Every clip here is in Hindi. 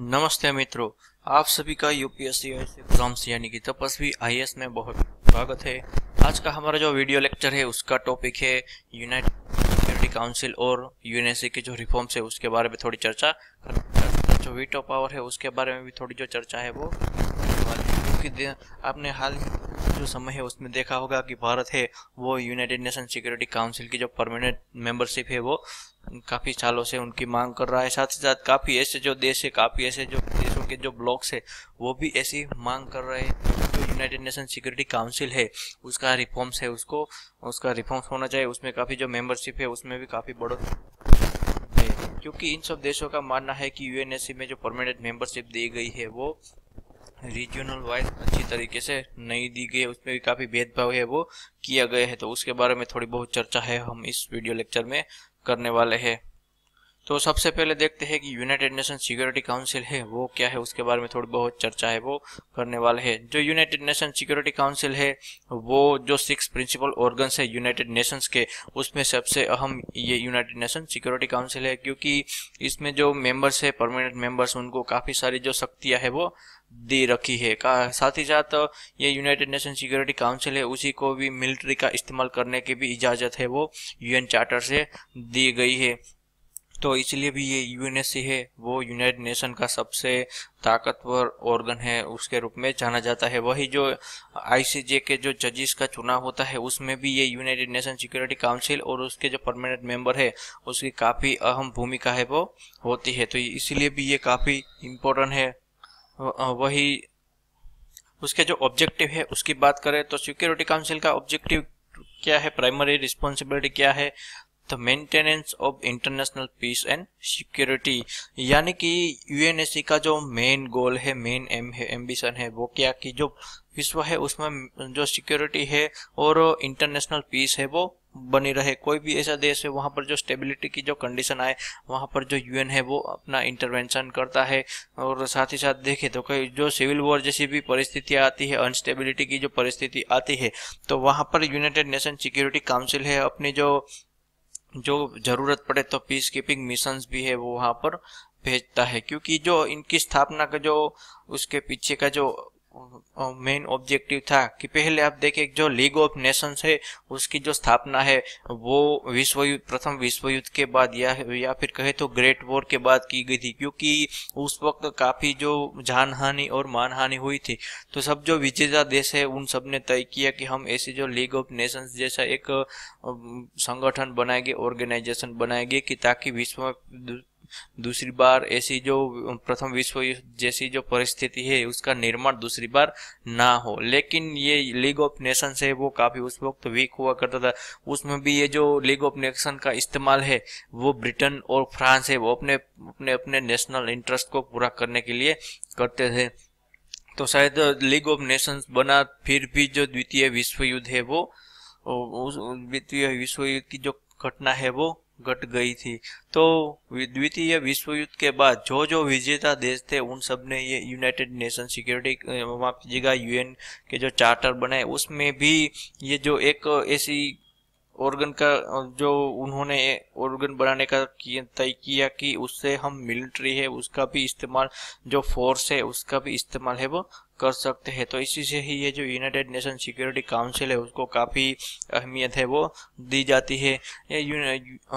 नमस्ते मित्रों आप सभी का यूपीएससी एग्जाम्स यानी कि तपस्वी आईएएस में बहुत स्वागत है आज का हमारा जो वीडियो लेक्चर है उसका टॉपिक है यूनाइटेड सिक्योरिटी काउंसिल और यूएनएससी के जो रिफॉर्म्स है उसके बारे में थोड़ी चर्चा जो वीटो पावर है उसके बारे में भी थोड़ी जो चर्चा है वो क्योंकि आपने हाल जो समय है उसमें देखा होगा कि भारत है वो यूनाइटेड नेशन सिक्योरिटी काउंसिल की जो परमानेंट मेंबरशिप है वो काफ़ी सालों से उनकी मांग कर रहा है साथ ही साथ काफ़ी ऐसे जो देश है काफ़ी ऐसे जो देशों के जो ब्लॉक्स है वो भी ऐसी मांग कर रहे हैं जो यूनाइटेड नेशन सिक्योरिटी काउंसिल है उसका रिफॉर्म्स है उसको उसका रिफॉर्म्स होना चाहिए उसमें काफ़ी जो मेंबरशिप है उसमें भी काफ़ी बड़ो है क्योंकि इन सब देशों का मानना है कि यूएनएससी में जो परमानेंट मेंबरशिप दी गई है वो रीजनल वाइज अच्छी तरीके से नहीं दी गई उसमें भी काफ़ी भेदभाव है वो किया गया है तो उसके बारे में थोड़ी बहुत चर्चा है हम इस वीडियो लेक्चर में करने वाले हैं तो सबसे पहले देखते हैं कि यूनाइटेड नेशन सिक्योरिटी काउंसिल है वो क्या है उसके बारे में थोड़ी बहुत चर्चा है वो करने वाले हैं जो यूनाइटेड नेशन सिक्योरिटी काउंसिल है वो जो सिक्स प्रिंसिपल ऑर्गन्स है यूनाइटेड नेशंस के उसमें सबसे अहम ये यूनाइटेड नेशन सिक्योरिटी काउंसिल है क्योंकि इसमें जो मेम्बर्स है परमानेंट मेंबर्स उनको काफ़ी सारी जो शक्तियाँ है वो दे रखी है का साथ ही साथ ये यूनाइटेड नेशन सिक्योरिटी काउंसिल है उसी को भी मिलिट्री का इस्तेमाल करने की भी इजाज़त है वो यूएन चार्टर से दी गई है तो इसलिए भी ये यूएनएससी है वो यूनाइटेड नेशन का सबसे ताकतवर ऑर्गन है उसके रूप में जाना जाता है वही जो आईसीजे के जो जजिस का चुनाव होता है उसमें भी ये यूनाइटेड नेशन सिक्योरिटी काउंसिल और उसके जो परमानेंट मेंबर है उसकी काफ़ी अहम भूमिका है वो होती है तो इसलिए भी ये काफ़ी इम्पोर्टेंट है वही उसके जो ऑब्जेक्टिव है उसकी बात करें तो सिक्योरिटी काउंसिल का ऑब्जेक्टिव क्या है प्राइमरी रिस्पॉन्सिबिलिटी क्या है The maintenance of international peace and security, यानी कि यूएनएससी का जो मेन गोल है मेन एम है एम्बिशन है वो क्या कि जो विश्व है उसमें जो सिक्योरिटी है और इंटरनेशनल पीस है वो बनी रहे कोई भी ऐसा देश है वहाँ पर जो स्टेबिलिटी की जो कंडीशन आए वहाँ पर जो यूएन है वो अपना इंटरवेंशन करता है और साथ ही साथ देखे तो कई जो सिविल वॉर जैसी भी परिस्थितियाँ आती है अनस्टेबिलिटी की जो परिस्थिति आती है तो वहाँ पर यूनाइटेड नेशन सिक्योरिटी काउंसिल है अपनी जो जो जरूरत पड़े तो पीस कीपिंग मिशन भी है वो वहां पर भेजता है क्योंकि जो इनकी स्थापना का जो उसके पीछे का जो मेन ऑब्जेक्टिव था कि पहले आप देखें जो लीग ऑफ नेशंस है उसकी जो स्थापना है वो विश्व युद्ध प्रथम विश्व युद्ध के बाद या या फिर कहे तो ग्रेट वॉर के बाद की गई थी क्योंकि उस वक्त काफ़ी जो जान हानि और मान हानि हुई थी तो सब जो विजेता देश है उन सब ने तय किया कि हम ऐसे जो लीग ऑफ नेशंस जैसा एक संगठन बनाएंगे ऑर्गेनाइजेशन बनाएंगे कि ताकि विश्व दूसरी बार ऐसी जो प्रथम विश्व युद्ध जैसी जो परिस्थिति है उसका निर्माण दूसरी बार ना हो लेकिन ये लीग ऑफ नेशन है वो काफी उस वक्त वीक हुआ करता था उसमें भी ये जो लीग ऑफ नेशन का इस्तेमाल है वो ब्रिटेन और फ्रांस है वो अपने अपने अपने नेशनल इंटरेस्ट को पूरा करने के लिए करते थे तो शायद लीग ऑफ नेशंस बना फिर भी जो द्वितीय विश्व युद्ध है वो द्वितीय विश्व युद्ध की जो घटना है वो घट गई थी तो द्वितीय विश्व युद्ध के बाद जो जो विजेता देश थे उन सब ने ये यूनाइटेड नेशन सिक्योरिटी माफ कीजिएगा यूएन के जो चार्टर बनाए उसमें भी ये जो एक ऐसी ऑर्गन का जो उन्होंने ऑर्गन बनाने का तय किया कि उससे हम मिलिट्री है उसका भी इस्तेमाल जो फोर्स है उसका भी इस्तेमाल है वो कर सकते हैं तो इसी से ही ये जो यूनाइटेड नेशन सिक्योरिटी काउंसिल है उसको काफ़ी अहमियत है वो दी जाती है ये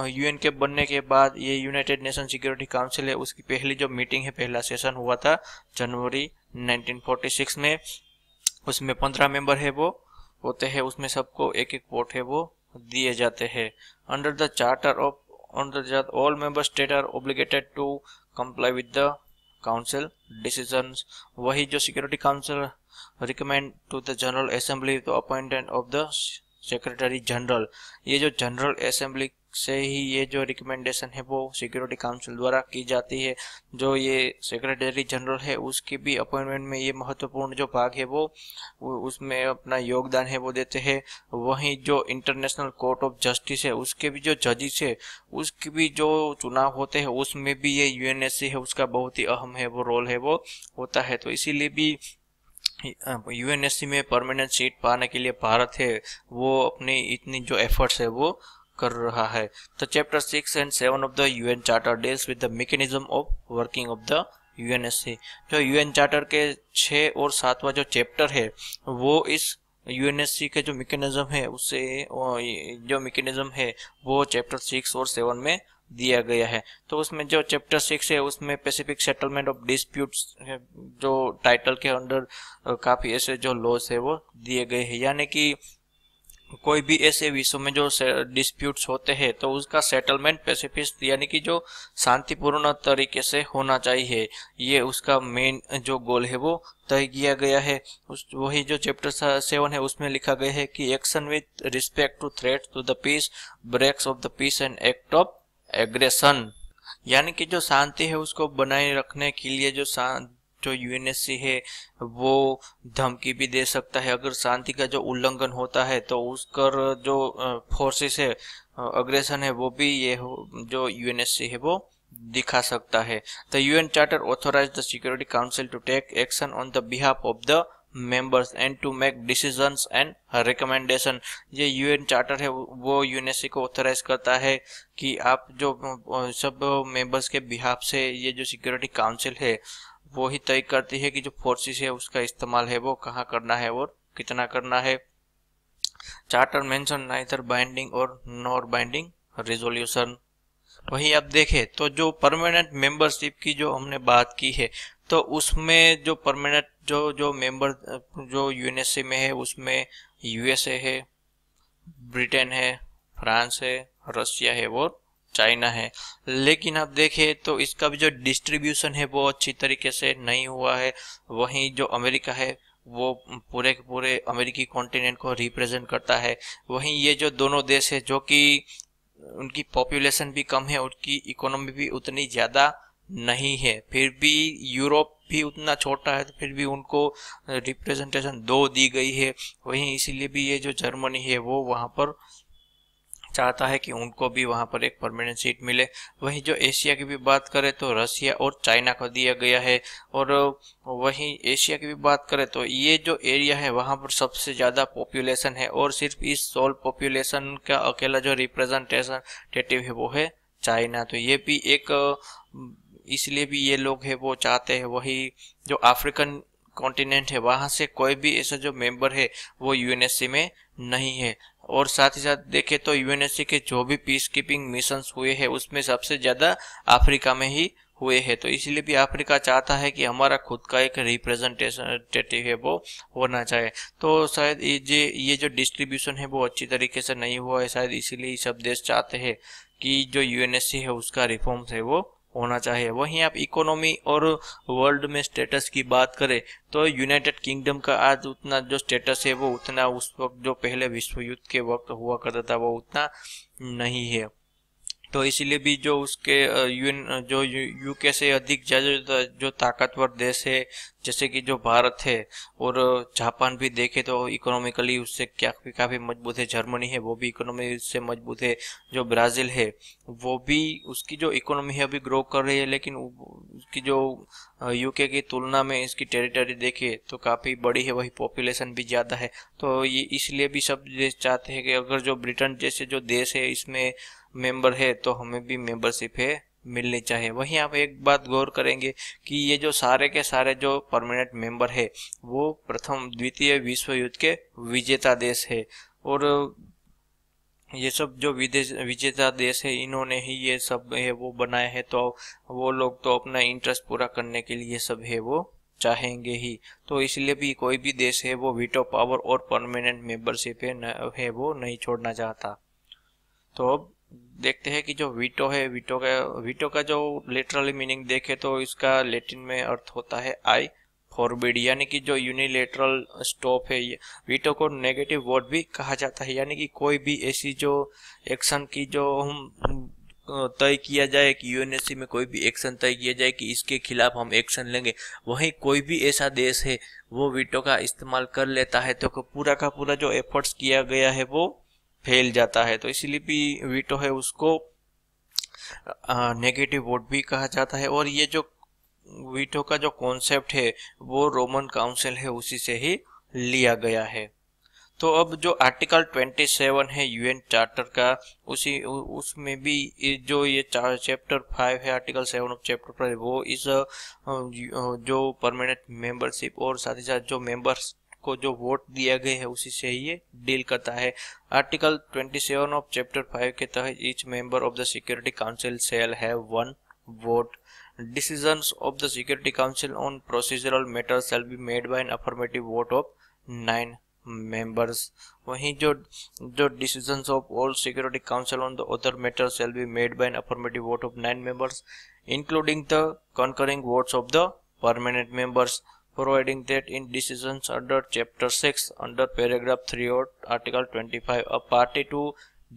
यूएन के बनने के बाद ये यूनाइटेड नेशन सिक्योरिटी काउंसिल है उसकी पहली जो मीटिंग है पहला सेशन हुआ था जनवरी नाइनटीन में उसमें पंद्रह मेंबर है वो होते हैं उसमें सबको एक एक वोट है वो दिए जाते हैं under the charter of under all member state are obligated to comply with the council decision वही जो Security Council recommend to the General Assembly appointment of the Secretary General ये जो जनरल असेंबली से ही ये जो रिकमेंडेशन है वो सिक्योरिटी काउंसिल द्वारा की जाती है जो ये सेक्रेटरी जनरल है उसकी भी अपॉइंटमेंट में ये महत्वपूर्ण जो भाग है वो उसमें अपना योगदान है वो देते हैं वहीं जो इंटरनेशनल कोर्ट ऑफ जस्टिस है उसके भी जो जजिस है उसके भी जो चुनाव होते हैं उसमें भी ये यू है उसका बहुत ही अहम है वो रोल है वो होता है तो इसीलिए भी यूएनएससी में परमानेंट सीट पाने के लिए भारत है वो अपनी इतनी जो एफर्ट्स है वो कर रहा है तो chapter six and seven of the UN charter deals with the mechanism of working of the UNSC जो यूएन चार्टर के छः और सातवा जो चैप्टर है वो इस यूएनएससी के जो मेकेनिज्म है उससे जो मेकेनिज्म है वो चैप्टर सिक्स और सेवन में दिया गया है तो उसमें जो चैप्टर सिक्स है उसमें पेसिफिक सेटलमेंट ऑफ डिस्प्यूट्स जो टाइटल के अंडर काफ़ी ऐसे जो लॉज है वो दिए गए हैं यानी कि कोई भी ऐसे विषय में जो डिस्प्यूट्स होते हैं तो उसका सेटलमेंट पेसिफिस्ट यानी कि जो शांतिपूर्ण तरीके से होना चाहिए ये उसका मेन जो गोल है वो तय किया गया है उस वही जो चैप्टर सेवन है उसमें लिखा गया है कि action with respect to threat to the peace breaks of the peace and act of aggression यानी कि जो शांति है उसको बनाए रखने के लिए जो जो यूएनएससी है वो धमकी भी दे सकता है अगर शांति का जो उल्लंघन होता है तो उसका जो फोर्सेस है अग्रेशन है वो भी ये जो यूएनएससी है वो दिखा सकता है the UN charter authorise the Security Council to take action on the behalf of the members and to make decisions and recommendation ये यूएन चार्टर है वो यूएनएससी को ऑथराइज करता है कि आप जो सब मेंबर्स के बिहाफ से ये जो सिक्योरिटी काउंसिल है वो ही तय करती है कि जो फोर्सेस है उसका इस्तेमाल है वो कहाँ करना है और कितना करना है चार्टर मेंशन नाइथर बाइंडिंग और नॉर बाइंडिंग रिजोल्यूशन वही आप देखें तो जो परमानेंट मेंबरशिप की जो हमने बात की है तो उसमें जो परमानेंट जो जो मेंबर जो यूएनएससी में है उसमें यूएसए है ब्रिटेन है फ्रांस है रशिया है और चाइना है लेकिन आप देखें तो इसका भी जो डिस्ट्रीब्यूशन है वो अच्छी तरीके से नहीं हुआ है वहीं जो अमेरिका है वो पूरे के पूरे अमेरिकी कॉन्टिनेंट को रिप्रेजेंट करता है वहीं ये जो दोनों देश है जो कि उनकी पॉपुलेशन भी कम है उनकी इकोनॉमी भी उतनी ज़्यादा नहीं है फिर भी यूरोप भी उतना छोटा है तो फिर भी उनको रिप्रेजेंटेशन दो दी गई है वहीं इसीलिए भी ये जो जर्मनी है वो वहाँ पर चाहता है कि उनको भी वहां पर एक परमानेंट सीट मिले वहीं जो एशिया की भी बात करें तो रशिया और चाइना को दिया गया है और वहीं एशिया की भी बात करें तो ये जो एरिया है वहां पर सबसे ज़्यादा पॉपुलेशन है और सिर्फ इस सोल पॉपुलेशन का अकेला जो रिप्रेजेंटेटिव है वो है चाइना तो ये भी एक इसलिए भी ये लोग है वो चाहते हैं वही जो अफ्रीकन कॉन्टिनेंट है वहाँ से कोई भी ऐसा जो मेंबर है वो यूएनएससी में नहीं है और साथ ही साथ देखें तो यूएनएससी के जो भी पीस कीपिंग मिशन हुए हैं उसमें सबसे ज़्यादा अफ्रीका में ही हुए हैं तो इसलिए भी अफ्रीका चाहता है कि हमारा खुद का एक रिप्रेजेंटेटिव है वो होना चाहिए तो शायद ये ये जो डिस्ट्रीब्यूशन है वो अच्छी तरीके से नहीं हुआ है शायद इसीलिए सब देश चाहते हैं कि जो यूएनएससी है उसका रिफॉर्म्स है वो होना चाहिए वहीं आप इकोनॉमी और वर्ल्ड में स्टेटस की बात करें तो यूनाइटेड किंगडम का आज उतना जो स्टेटस है वो उतना उस वक्त जो पहले विश्व युद्ध के वक्त हुआ करता था वो उतना नहीं है तो इसीलिए भी जो उसके यूएन जो यूके से अधिक ज़्यादा जो ताकतवर देश है जैसे कि जो भारत है और जापान भी देखे तो इकोनॉमिकली उससे क्या काफ़ी मजबूत है जर्मनी है वो भी इकोनॉमी उससे मजबूत है जो ब्राज़ील है वो भी उसकी जो इकोनॉमी है अभी ग्रो कर रही है लेकिन उसकी जो यूके की तुलना में इसकी टेरिटरी देखे तो काफ़ी बड़ी है वही पॉपुलेशन भी ज़्यादा है तो ये इसलिए भी सब देश चाहते हैं कि अगर जो ब्रिटेन जैसे जो देश है इसमें मेंबर है तो हमें भी मेंबरशिप है मिलनी चाहिए वहीं आप एक बात गौर करेंगे कि ये जो सारे के सारे जो परमानेंट मेंबर है वो प्रथम द्वितीय विश्व युद्ध के विजेता देश है और ये सब जो विदेश विजेता देश है इन्होंने ही ये सब है वो बनाया है तो वो लोग तो अपना इंटरेस्ट पूरा करने के लिए सब है वो चाहेंगे ही तो इसलिए भी कोई भी देश है वो वीटो पावर और परमानेंट मेंबरशिप है वो नहीं छोड़ना चाहता तो अब देखते हैं कि जो वीटो है वीटो का वीटो का जो लेटरली मीनिंग देखे तो इसका लेटिन में अर्थ होता है आई फॉरबिड यानी कि जो यूनिलेटरल स्टॉप है ये वीटो को नेगेटिव वर्ड भी कहा जाता है यानी कि कोई भी ऐसी जो एक्शन की जो हम तय किया जाए कि यूएनएससी में कोई भी एक्शन तय किया जाए कि इसके खिलाफ हम एक्शन लेंगे वहीं कोई भी ऐसा देश है वो वीटो का इस्तेमाल कर लेता है तो पूरा का पूरा जो एफर्ट्स किया गया है वो फैल जाता है तो इसलिए भी वीटो है उसको नेगेटिव वोट भी कहा जाता है और ये जो वीटो का जो कॉन्सेप्ट है वो रोमन काउंसिल है उसी से ही लिया गया है तो अब जो आर्टिकल 27 है यूएन चार्टर का उसी उसमें भी जो ये चैप्टर फाइव है article seven of chapter five वो इस जो परमानेंट मेंबरशिप और साथ ही साथ जो मेंबर्स को जो वोट दिया गया है उसी से ये डील करता है आर्टिकल 27 ऑफ चैप्टर 5 के तहत each member of the Security Council shall have one vote decisions of the Security Council on procedural matter shall be made by an affirmative vote of nine members वहीं जो जो decisions of all Security Council on the other matter shall be made by an affirmative vote of nine members including the concurring votes of the permanent members providing that in decisions under Chapter 6 under paragraph 3 or Article 25 a party to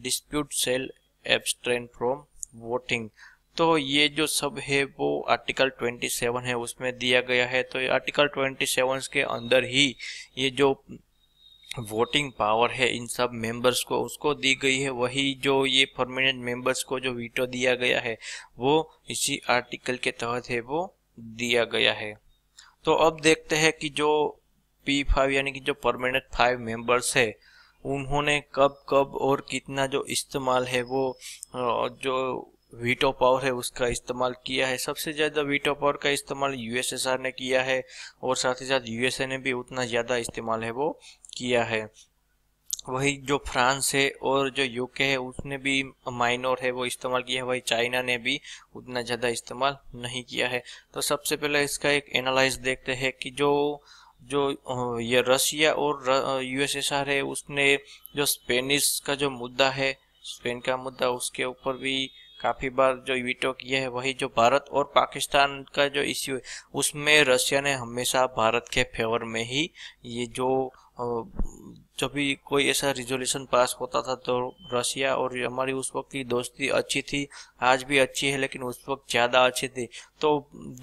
dispute shall abstain from voting तो ये जो सब है वो आर्टिकल 27 है उसमें दिया गया है तो आर्टिकल 27 के अंदर ही ये जो वोटिंग पावर है इन सब मेंबर्स को उसको दी गई है वही जो ये परमानेंट मेंबर्स को जो वीटो दिया गया है वो इसी आर्टिकल के तहत है वो दिया गया है तो अब देखते हैं कि जो पी फाइव यानी कि जो परमानेंट फाइव मेंबर्स है उन्होंने कब कब और कितना जो इस्तेमाल है वो जो वीटो पावर है उसका इस्तेमाल किया है सबसे ज़्यादा वीटो पावर का इस्तेमाल यूएसएसआर ने किया है और साथ ही साथ यूएसए ने भी उतना ज़्यादा इस्तेमाल है वो किया है वही जो फ्रांस है और जो यूके है उसने भी माइनोर है वो इस्तेमाल किया है वही चाइना ने भी उतना ज़्यादा इस्तेमाल नहीं किया है तो सबसे पहले इसका एक एनालाइज देखते हैं कि जो जो ये रशिया और यूएसएसआर है उसने जो स्पेनिश का जो मुद्दा है स्पेन का मुद्दा उसके ऊपर भी काफ़ी बार जो वीटो किया है वही जो भारत और पाकिस्तान का जो इश्यू है उसमें रशिया ने हमेशा भारत के फेवर में ही ये जो जब भी कोई ऐसा रिजोल्यूशन पास होता था तो रशिया और हमारी उस वक्त की दोस्ती अच्छी थी आज भी अच्छी है लेकिन उस वक्त ज़्यादा अच्छी थी तो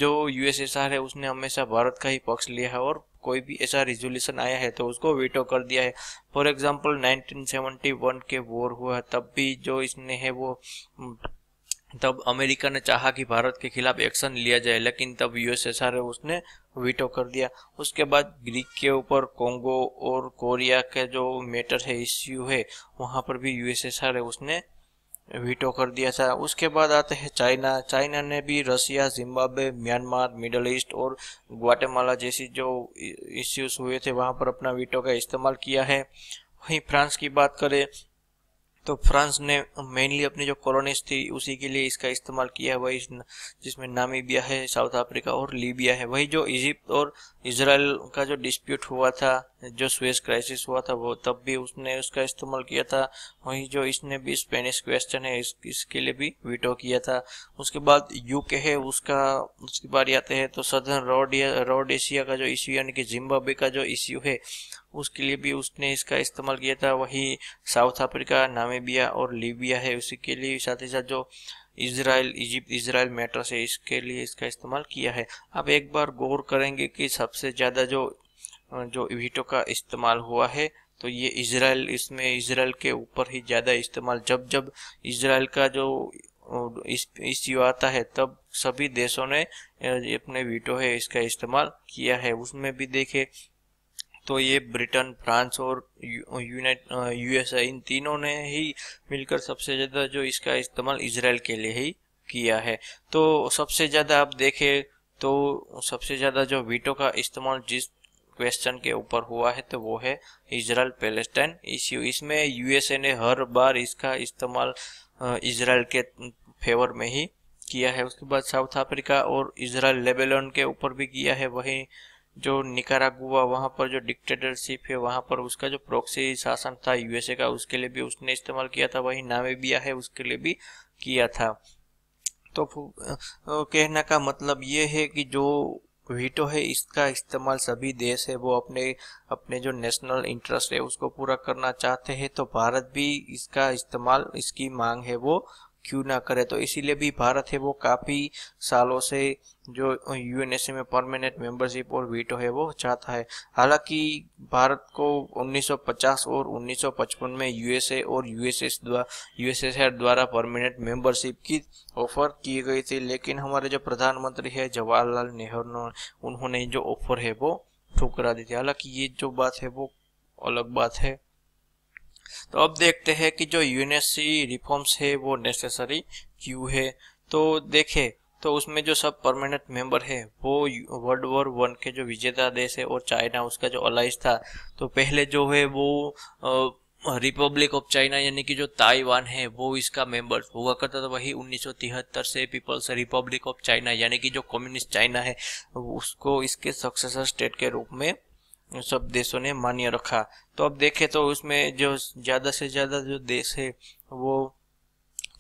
जो यूएसएसआर है उसने हमेशा भारत का ही पक्ष लिया है और कोई भी ऐसा रिजोल्यूशन आया है तो उसको वीटो कर दिया है फॉर एग्जाम्पल 1971 के वॉर हुआ तब भी जो इसने है वो तब अमेरिका ने चाहा कि भारत के खिलाफ एक्शन लिया जाए लेकिन तब यूएसएसआर उसने वीटो कर दिया उसके बाद ग्रीक के ऊपर कोंगो और कोरिया के जो मैटर है इश्यू है वहाँ पर भी यूएसएसआर उसने वीटो कर दिया था उसके बाद आते हैं चाइना चाइना ने भी Russia Zimbabwe Myanmar Middle East और ग्वाटेमाला जैसी जो इश्यूज हुए थे वहाँ पर अपना वीटो का इस्तेमाल किया है वहीं फ्रांस की बात करें तो फ्रांस ने मेनली अपनी जो कॉलोनीज थी उसी के लिए इसका इस्तेमाल किया वही जिसमें नामीबिया है साउथ अफ्रीका और लीबिया है वही जो इजिप्ट और इसराइल का जो डिस्प्यूट हुआ था जो स्वेज क्राइसिस हुआ था वो तब भी उसने उसका इस्तेमाल किया था वही जो इसने भी स्पेनिश क्वेश्चन है इस, इसके लिए भी वीटो किया था उसके बाद यूके है उसका उसकी बारी आते हैं तो सदर रोड रोड एशिया का जो इश्यू यानी कि जिम्बाब्वे का जो इश्यू है उसके लिए भी उसने इसका इस्तेमाल किया था वही साउथ अफ्रीका नामेबिया और लीबिया है उसी के लिए साथ ही साथ जो इसराइल इजिप्ट इसराइल मैटर्स है इसके लिए इसका इस्तेमाल किया है अब एक बार गौर करेंगे कि सबसे ज़्यादा जो जो वीटो का इस्तेमाल हुआ है तो ये इसराइल इसमें इसराइल के ऊपर ही ज़्यादा इस्तेमाल जब जब इसराइल का जो इस इश्यू आता है तब सभी देशों ने अपने वीटो है इसका इस्तेमाल किया है उसमें भी देखे तो ये ब्रिटेन फ्रांस और यूनाइट यूएसए इन तीनों ने ही मिलकर सबसे ज़्यादा जो इसका इस्तेमाल इसराइल के लिए ही किया है तो सबसे ज़्यादा आप देखें तो सबसे ज़्यादा जो वीटो का इस्तेमाल जिस क्वेश्चन के ऊपर हुआ है तो वो है इसराइल पैलेस्टाइन इश्यू इसमें यूएसए ने हर बार इसका इस्तेमाल इसराइल के फेवर में ही किया है उसके बाद साउथ अफ्रीका और इसराइल लेबेलन के ऊपर भी किया है वही जो निकारागुआ वहां पर जो डिक्टेटरशिप है वहां पर उसका जो प्रोक्सी शासन था यूएसए का उसके लिए भी उसने इस्तेमाल किया था वही नामीबिया है उसके लिए भी किया था तो कहने का मतलब ये है कि जो वीटो है इसका इस्तेमाल सभी देश है वो अपने अपने जो नेशनल इंटरेस्ट है उसको पूरा करना चाहते हैं तो भारत भी इसका इस्तेमाल इसकी मांग है वो क्यों ना करे तो इसीलिए भी भारत है वो काफ़ी सालों से जो यूएनएसए में परमानेंट मेंबरशिप और वीटो है वो चाहता है हालांकि भारत को 1950 और 1955 में यूएसए और यूएसएस द्वारा यूएसएसआर द्वारा परमानेंट मेंबरशिप की ऑफर की गई थी लेकिन हमारे जो प्रधानमंत्री है जवाहरलाल नेहरू उन्होंने जो ऑफर है वो ठुकरा दी थी हालांकि ये जो बात है वो अलग बात है तो अब देखते हैं कि जो यूनिवर्सिटी रिफॉर्म्स है वो नेसेसरी क्यों है तो देखें तो उसमें जो सब परमानेंट मेंबर है वो वर्ल्ड वॉर वन के जो विजेता देश है और चाइना उसका जो अलाइज था तो पहले जो है वो रिपब्लिक ऑफ चाइना यानी कि जो ताइवान है वो इसका मेंबर हुआ करता था वही 1973 से पीपल्स रिपब्लिक ऑफ चाइना यानी कि जो कम्युनिस्ट चाइना है उसको इसके सक्सेसर स्टेट के रूप में सब देशों ने मान्य रखा तो अब देखें तो उसमें जो ज़्यादा से ज़्यादा जो देश है वो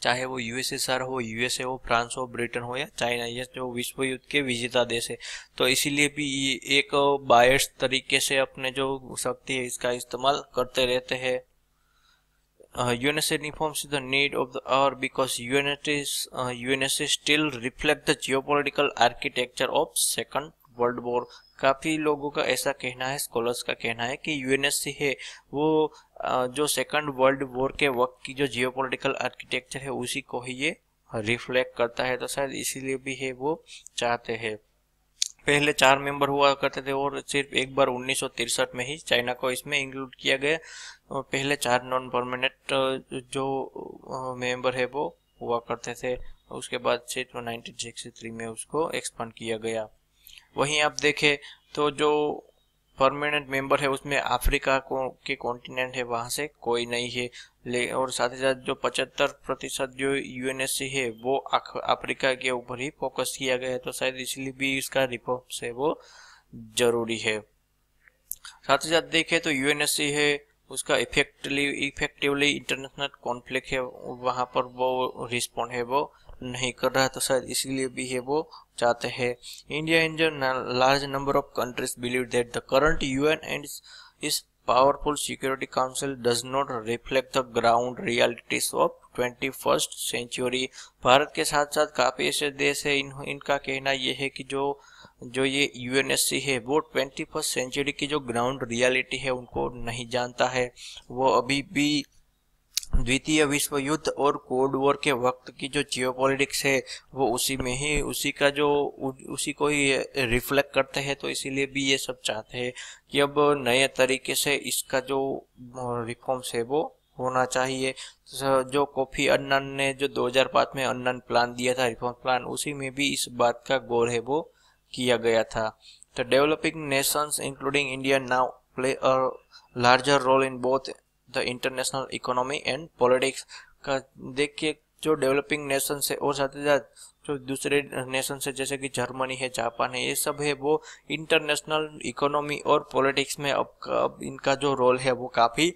चाहे वो यूएसएसआर हो यूएसए हो फ्रांस हो ब्रिटेन हो या चाइना ये जो विश्व युद्ध के विजेता देश है तो इसीलिए भी एक बायस तरीके से अपने जो शक्ति है इसका इस्तेमाल करते रहते हैं Uh, UNSA the need of of the hour because UNSA, uh, UNSA still reflect the geopolitical world war काफ़ी लोगों का ऐसा कहना है स्कॉलर्स का कहना है कि यूएनएससी है वो जो सेकंड वर्ल्ड वॉर के वक्त की जो जियोपॉलिटिकल आर्किटेक्चर है उसी को ही ये रिफ्लेक्ट करता है तो शायद इसीलिए भी है वो चाहते हैं पहले चार मेंबर हुआ करते थे और सिर्फ एक बार उन्नीस में ही चाइना को इसमें इंक्लूड किया गया और पहले चार नॉन परमानेंट जो मेंबर है वो हुआ करते थे उसके बाद सिर्फ तो नाइनटीन सिक्सटी में उसको एक्सपांड किया गया वहीं आप देखें तो जो परमानेंट मेंबर है उसमें अफ्रीका को के कॉन्टिनेंट है वहाँ से कोई नहीं है ले और साथ ही साथ जो 75 प्रतिशत जो यूएनएससी है वो अफ्रीका के ऊपर ही फोकस किया गया है तो शायद इसलिए भी इसका रिपोर्ट है वो जरूरी है साथ ही साथ देखें तो यूएनएससी है उसका इफेक्टिवली इफेक्टिवली इंटरनेशनल कॉन्फ्लिक्ट है वहाँ पर वो रिस्पॉन्ड है वो नहीं कर रहा तो शायद इसीलिए भी है वो चाहते हैं India in large number of countries believe that the current UN and its powerful Security Council does not reflect the ground realities of twenty first century Bharat के साथ साथ काफ़ी ऐसे देश है इन इनका कहना यह है कि जो जो ये यूएनएससी है वो ट्वेंटी फर्स्ट सेंचुरी की जो ग्राउंड रियलिटी है उनको नहीं जानता है वो अभी भी द्वितीय विश्व युद्ध और कोल्ड वॉर के वक्त की जो जियोपॉलिटिक्स है वो उसी में ही उसी का जो उसी को ही रिफ्लेक्ट करते हैं तो इसीलिए भी ये सब चाहते हैं कि अब नए तरीके से इसका जो रिफॉर्म्स है वो होना चाहिए तो जो कॉफी अन्नन ने जो 2005 में अन्नन प्लान दिया था रिफॉर्म प्लान उसी में भी इस बात का गौर है वो किया गया था तो developing nations including India now play a larger role in both the international economy and politics का के जो डेवलपिंग नेशन से और साथ ही साथ जो दूसरे नेशन से जैसे कि जर्मनी है जापान है ये सब है वो इंटरनेशनल इकोनॉमी और पॉलिटिक्स में अब, अब इनका जो रोल है वो काफ़ी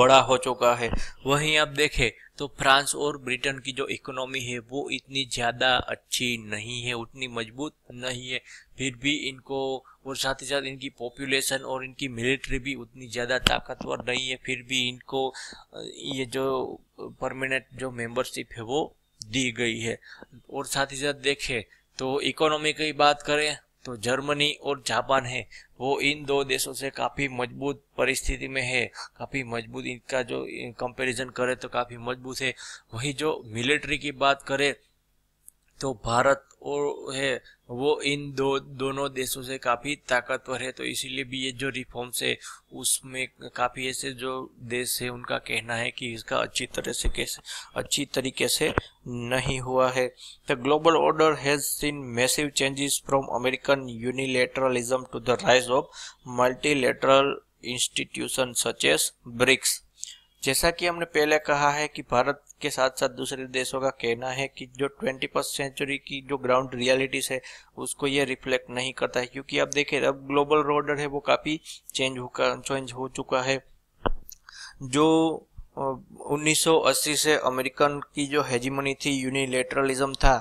बड़ा हो चुका है वहीं आप देखें तो फ्रांस और ब्रिटेन की जो इकोनॉमी है वो इतनी ज़्यादा अच्छी नहीं है उतनी मजबूत नहीं है फिर भी इनको और साथ ही साथ इनकी पॉपुलेशन और इनकी मिलिट्री भी उतनी ज़्यादा ताकतवर नहीं है फिर भी इनको ये जो परमानेंट जो मेंबरशिप है वो दी गई है और साथ ही साथ देखें तो इकोनॉमी की बात करें तो जर्मनी और जापान है वो इन दो देशों से काफ़ी मजबूत परिस्थिति में है काफ़ी मजबूत इनका जो कंपैरिजन करे तो काफ़ी मजबूत है वही जो मिलिट्री की बात करें तो भारत और है वो इन दो दोनों देशों से काफ़ी ताकतवर है तो इसीलिए भी ये जो रिफॉर्म्स है उसमें काफ़ी ऐसे जो देश है उनका कहना है कि इसका अच्छी तरह से कैसे अच्छी तरीके से नहीं हुआ है the global order has seen massive changes from American unilateralism to the rise of multilateral institution such as BRICS जैसा कि हमने पहले कहा है कि भारत के साथ साथ दूसरे देशों का कहना है कि जो ट्वेंटी फर्स्ट सेंचुरी की जो ग्राउंड रियलिटीज है उसको ये रिफ्लेक्ट नहीं करता है क्योंकि अब देखें अब ग्लोबल ऑर्डर है वो काफ़ी चेंज होकर चेंज हो चुका है जो 1980 से अमेरिकन की जो हेजिमनी थी यूनिलेटरलिज्म था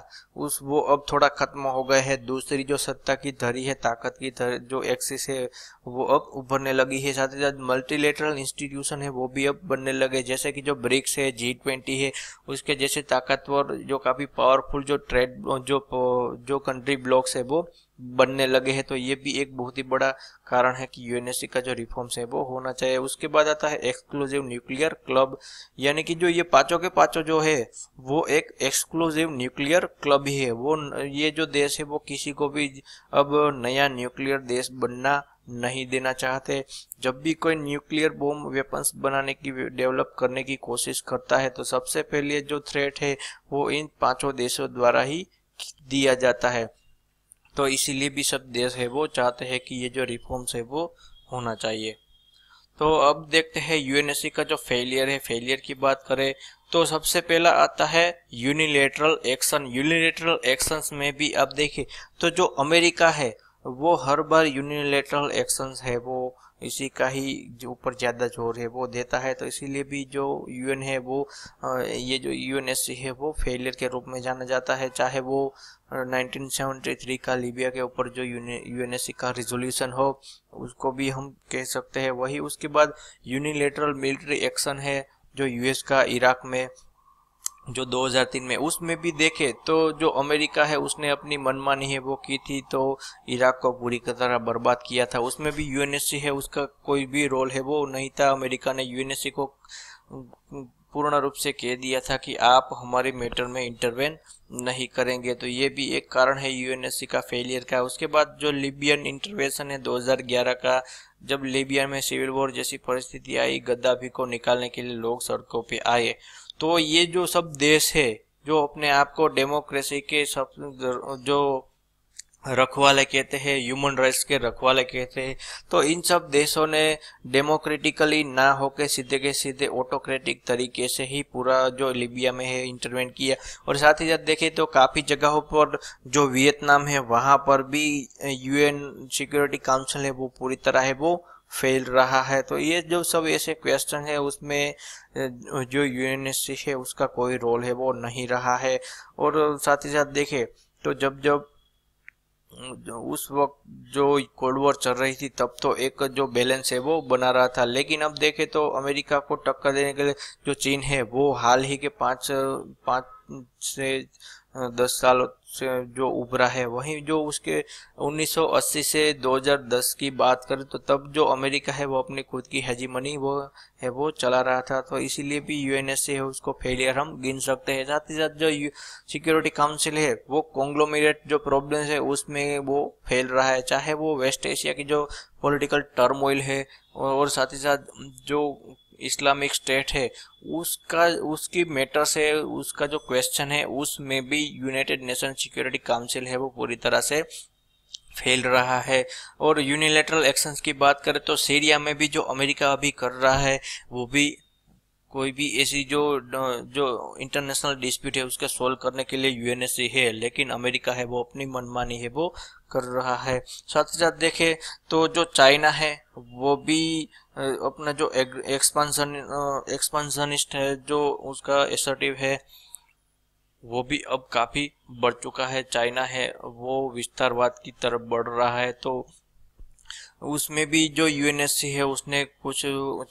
उस वो अब थोड़ा खत्म हो गए है दूसरी जो सत्ता की धरी है ताकत की धर जो एक्सिस है वो अब उभरने लगी है साथ ही साथ मल्टीलेटरल इंस्टीट्यूशन है वो भी अब बनने लगे जैसे कि जो ब्रिक्स है जी ट्वेंटी है उसके जैसे ताकतवर जो काफ़ी पावरफुल जो ट्रेड जो जो कंट्री ब्लॉक्स है वो बनने लगे हैं तो ये भी एक बहुत ही बड़ा कारण है कि यूएनएससी का जो रिफॉर्म्स है वो होना चाहिए उसके बाद आता है एक्सक्लूसिव न्यूक्लियर क्लब यानी कि जो ये पांचों के पांचों जो है वो एक एक्सक्लूसिव न्यूक्लियर क्लब ही है वो ये जो देश है वो किसी को भी अब नया न्यूक्लियर देश बनना नहीं देना चाहते जब भी कोई न्यूक्लियर बॉम्ब वेपन्स बनाने की डेवलप करने की कोशिश करता है तो सबसे पहले जो थ्रेट है वो इन पांचों देशों द्वारा ही दिया जाता है तो इसीलिए भी सब देश है वो चाहते हैं कि ये जो रिफॉर्म्स है वो होना चाहिए तो अब देखते हैं यूएनएससी का जो फेलियर है फेलियर की बात करें तो सबसे पहला आता है यूनिलेटरल एक्शन यूनिलेटरल एक्शन में भी आप देखिए तो जो अमेरिका है वो हर बार यूनिलेटरल एक्शन है वो इसी का ही जो ऊपर ज़्यादा जोर है वो देता है तो इसीलिए भी जो यूएन है वो ये जो यूएनएससी है वो फेलियर के रूप में जाना जाता है चाहे वो 1973 का लीबिया के ऊपर जो यूएनएससी का रिजोल्यूशन हो उसको भी हम कह सकते हैं वही उसके बाद यूनिलेटरल मिलिट्री एक्शन है जो यूएस का इराक में जो 2003 में उसमें भी देखे तो जो अमेरिका है उसने अपनी मनमानी है वो की थी तो इराक को पूरी तरह बर्बाद किया था उसमें भी यूएनएससी है उसका कोई भी रोल है वो नहीं था अमेरिका ने यूएनएससी को पूर्ण रूप से कह दिया था कि आप हमारे मैटर में इंटरवेन नहीं करेंगे तो ये भी एक कारण है यूएनएससी का फेलियर का उसके बाद जो लिबियन इंटरवेंशन है 2011 का जब लिबिया में सिविल वॉर जैसी परिस्थिति आई गद्दाफी को निकालने के लिए लोग सड़कों पर आए तो ये जो सब देश है जो अपने आप को डेमोक्रेसी के सब जो रखवाले कहते हैं ह्यूमन राइट्स के रखवाले कहते हैं तो इन सब देशों ने डेमोक्रेटिकली ना होके सीधे के सीधे ऑटोक्रेटिक तरीके से ही पूरा जो लीबिया में है इंटरवेंट किया और साथ ही साथ देखें तो काफ़ी जगहों पर जो वियतनाम है वहां पर भी यूएन सिक्योरिटी काउंसिल है वो पूरी तरह है वो फेल रहा है तो ये जो सब ऐसे क्वेश्चन है उसमें जो यूनिवर्सिटी है उसका कोई रोल है वो नहीं रहा है और साथ ही साथ देखे तो जब जब उस वक्त जो कोल्ड वॉर चल रही थी तब तो एक जो बैलेंस है वो बना रहा था लेकिन अब देखे तो अमेरिका को टक्कर देने के लिए जो चीन है वो हाल ही के पांच पांच से हाँ, दस साल से जो उभरा है वहीं जो उसके 1980 से 2010 की बात करें तो तब जो अमेरिका है वो अपनी खुद की मनी वो है वो चला रहा था तो इसीलिए भी यूएनएससी है उसको फेलियर हम गिन सकते हैं साथ ही साथ जो सिक्योरिटी काउंसिल है वो कॉन्ग्लोमेरेट जो प्रॉब्लम्स है उसमें वो फैल रहा है चाहे वो वेस्ट एशिया की जो पॉलिटिकल टर्मोइल है और साथ ही साथ जो इस्लामिक स्टेट है उसका उसकी मैटर्स है उसका जो क्वेश्चन है उसमें भी यूनाइटेड नेशन सिक्योरिटी काउंसिल है वो पूरी तरह से फेल रहा है और यूनिलेटरल एक्शंस की बात करें तो सीरिया में भी जो अमेरिका अभी कर रहा है वो भी कोई भी ऐसी जो जो इंटरनेशनल डिस्प्यूट है उसके सोल्व करने के लिए यूएनएससी है लेकिन अमेरिका है वो अपनी मनमानी है वो कर रहा है साथ ही साथ देखें तो जो चाइना है वो भी अपना जो एक्सपांसन एक्सपांसनिस्ट है जो उसका एसर्टिव है वो भी अब काफ़ी बढ़ चुका है चाइना है वो विस्तारवाद की तरफ बढ़ रहा है तो उसमें भी जो यूएनएससी है उसने कुछ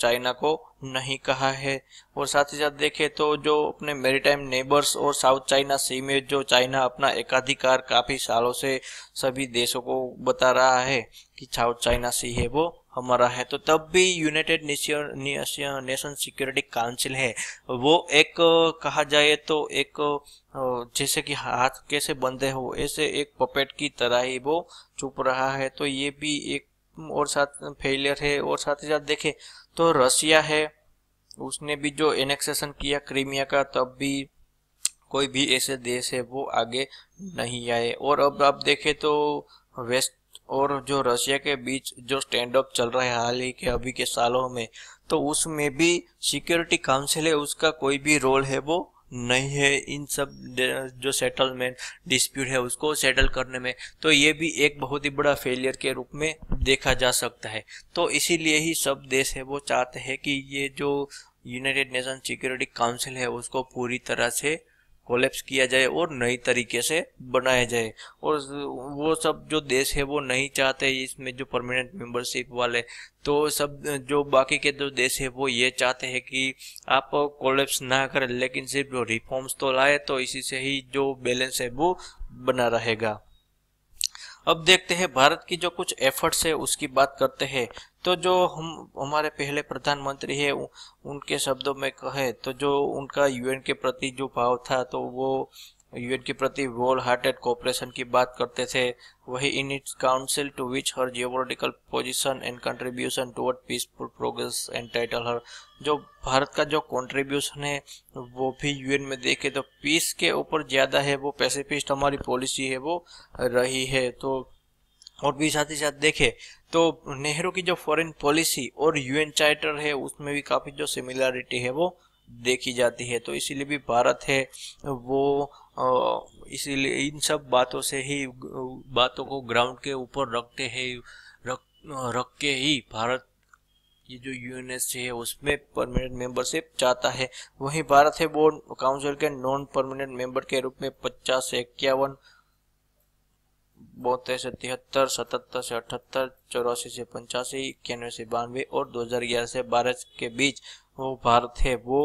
चाइना को नहीं कहा है और साथ ही साथ देखें तो जो अपने मेरीटाइम नेबर्स और साउथ चाइना सी में जो चाइना अपना एकाधिकार काफ़ी सालों से सभी देशों को बता रहा है कि साउथ चाइना सी है वो हमारा है तो तब भी यूनाइटेड नेशन सिक्योरिटी काउंसिल है वो एक कहा जाए तो एक जैसे कि हाथ कैसे बंधे हो ऐसे एक पपेट की तरह ही वो चुप रहा है तो ये भी एक और साथ फेलियर है और साथ ही साथ देखें तो रशिया है उसने भी जो एनेक्सेशन किया क्रीमिया का तब भी कोई भी ऐसे देश है वो आगे नहीं आए और अब आप देखें तो वेस्ट और जो रशिया के बीच जो स्टैंड अप चल रहा है हाल ही के अभी के सालों में तो उसमें भी सिक्योरिटी काउंसिल है उसका कोई भी रोल है वो नहीं है इन सब जो सेटलमेंट डिस्प्यूट है उसको सेटल करने में तो ये भी एक बहुत ही बड़ा फेलियर के रूप में देखा जा सकता है तो इसीलिए ही सब देश है वो चाहते हैं कि ये जो यूनाइटेड नेशन सिक्योरिटी काउंसिल है उसको पूरी तरह से कोलेप्स किया जाए और नई तरीके से बनाया जाए और वो सब जो देश है वो नहीं चाहते इसमें जो परमानेंट मेंबरशिप वाले तो सब जो बाकी के जो देश है वो ये चाहते हैं कि आप कोलेप्स ना करें लेकिन सिर्फ जो रिफॉर्म्स तो लाए तो इसी से ही जो बैलेंस है वो बना रहेगा अब देखते हैं भारत की जो कुछ एफर्ट्स है उसकी बात करते हैं तो जो हम हमारे पहले प्रधानमंत्री है उनके शब्दों में कहे तो जो उनका यूएन के प्रति जो भाव था तो वो यूएन के प्रति वोल हार्टेड कोऑपरेशन की बात करते थे वही in its council to which her geopolitical position and contribution toward peaceful progress and title her जो भारत का जो कंट्रीब्यूशन है वो भी यूएन में देखे तो पीस के ऊपर ज़्यादा है वो पैसिफिस्ट हमारी पॉलिसी है वो रही है तो और भी साथ ही साथ देखें तो नेहरू की जो फॉरेन पॉलिसी और यूएन चार्टर है उसमें भी काफ़ी जो सिमिलरिटी है वो देखी जाती है तो इसीलिए भी भारत है वो इसीलिए इन सब बातों से ही बातों को ग्राउंड के ऊपर रखते हैं रख रख के ही भारत ये जो यूएनएस है उसमें परमानेंट मेंबरशिप चाहता है वहीं भारत है बोर्ड काउंसिल के नॉन परमानेंट मेंबर के रूप में पचास से इक्यावन बहत्तर से तिहत्तर सतहत्तर से अठहत्तर चौरासी से पंचासी इक्यानवे से बानवे और 2011 से बारह के बीच वो भारत है वो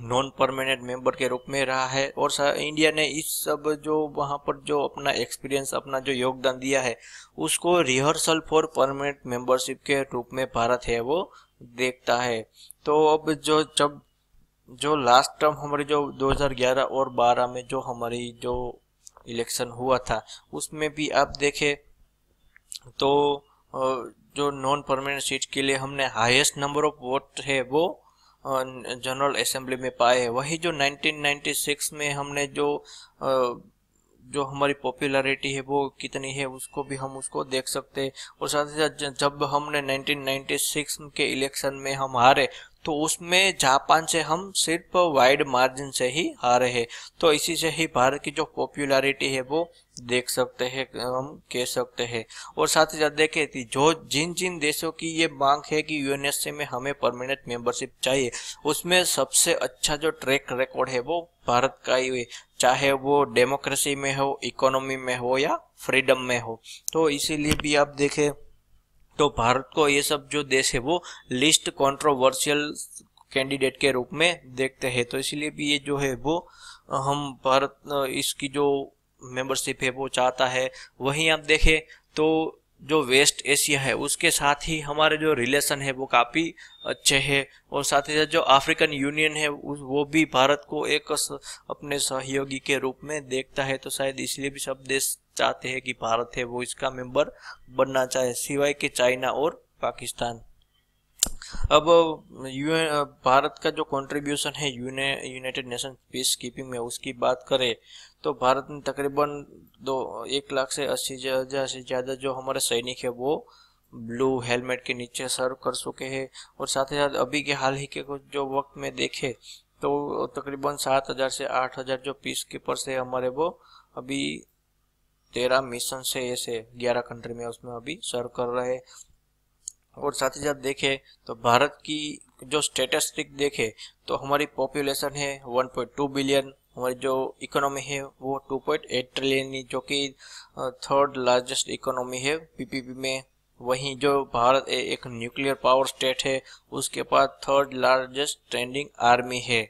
नॉन परमानेंट मेंबर के रूप में रहा है और इंडिया ने इस सब जो वहाँ पर जो अपना एक्सपीरियंस अपना जो योगदान दिया है उसको रिहर्सल फॉर परमानेंट मेंबरशिप के रूप में भारत है वो देखता है तो अब जो जब जो लास्ट टर्म हमारी जो 2011 और 12 में जो हमारी जो इलेक्शन हुआ था उसमें भी आप देखें तो जो नॉन परमानेंट सीट के लिए हमने हाईएस्ट नंबर ऑफ वोट है वो जनरल असेंबली में पाए हैं वही जो 1996 में हमने जो जो हमारी पॉपुलैरिटी है वो कितनी है उसको भी हम उसको देख सकते हैं और साथ ही साथ जब हमने 1996 के इलेक्शन में हम हारे तो उसमें जापान से हम सिर्फ वाइड मार्जिन से ही हारे हैं तो इसी से ही भारत की जो पॉपुलैरिटी है वो देख सकते हैं हम कह सकते हैं और साथ ही साथ देखे थी जो जिन जिन देशों की ये मांग है कि यूएनएससी में हमें परमानेंट मेंबरशिप चाहिए उसमें सबसे अच्छा जो ट्रैक रिकॉर्ड है वो भारत का ही चाहे वो डेमोक्रेसी में हो इकोनॉमी में हो या फ्रीडम में हो तो इसीलिए भी आप देखें तो भारत को ये सब जो देश है वो लिस्ट कॉन्ट्रोवर्शियल कैंडिडेट के रूप में देखते हैं तो इसलिए भी ये जो है वो हम भारत इसकी जो मेंबरशिप है वो चाहता है वहीं आप देखें तो जो वेस्ट एशिया है उसके साथ ही हमारे जो रिलेशन है वो काफ़ी अच्छे है और साथ ही साथ जो अफ्रीकन यूनियन है वो भी भारत को एक अपने सहयोगी के रूप में देखता है तो शायद इसलिए भी सब देश चाहते हैं कि भारत है वो इसका मेंबर बनना चाहे सिवाय के चाइना और पाकिस्तान अब यू भारत का जो कंट्रीब्यूशन है यूने यूनाइटेड नेशन पीस कीपिंग में उसकी बात करें तो भारत ने तकरीबन दो एक लाख से अस्सी हज़ार से ज़्यादा जो हमारे सैनिक है वो ब्लू हेलमेट के नीचे सर्व कर चुके हैं और साथ ही साथ अभी के हाल ही के कुछ जो वक्त में देखे तो तकरीबन सात हज़ार से आठ हज़ार जो पीस कीपर्स है हमारे वो अभी तेरह मिशन से ऐसे ग्यारह कंट्री में उसमें अभी सर्व कर रहे हैं और साथ ही साथ देखें तो भारत की जो स्टेटस्टिक देखें तो हमारी पॉपुलेशन है 1.2 बिलियन हमारी जो इकोनॉमी है वो 2.8 ट्रिलियन जो कि थर्ड लार्जेस्ट इकोनॉमी है पीपीपी में वहीं जो भारत एक न्यूक्लियर पावर स्टेट है उसके पास थर्ड लार्जेस्ट ट्रेंडिंग आर्मी है